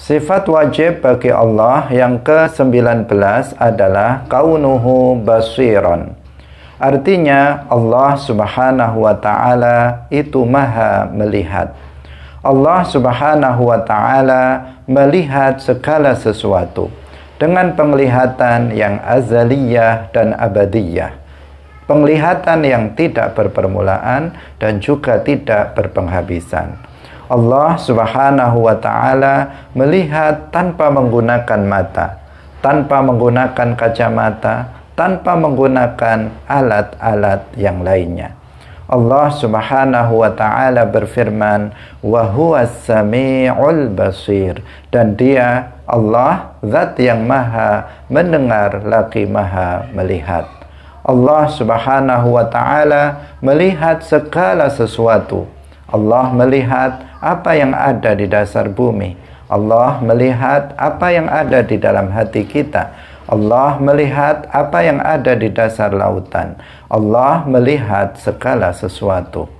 Sifat wajib bagi Allah yang ke-19 adalah kaunuhu basiron. Artinya Allah Subhanahu wa taala itu maha melihat. Allah Subhanahu wa taala melihat segala sesuatu dengan penglihatan yang azaliyah dan abadiyah. Penglihatan yang tidak berpermulaan dan juga tidak berpenghabisan. Allah Subhanahu wa taala melihat tanpa menggunakan mata, tanpa menggunakan kacamata, tanpa menggunakan alat-alat yang lainnya. Allah Subhanahu wa taala berfirman, "Wa huwa samiul basir." Dan Dia Allah zat yang Maha mendengar lagi Maha melihat. Allah Subhanahu wa taala melihat segala sesuatu Allah melihat apa yang ada di dasar bumi. Allah melihat apa yang ada di dalam hati kita. Allah melihat apa yang ada di dasar lautan. Allah melihat segala sesuatu.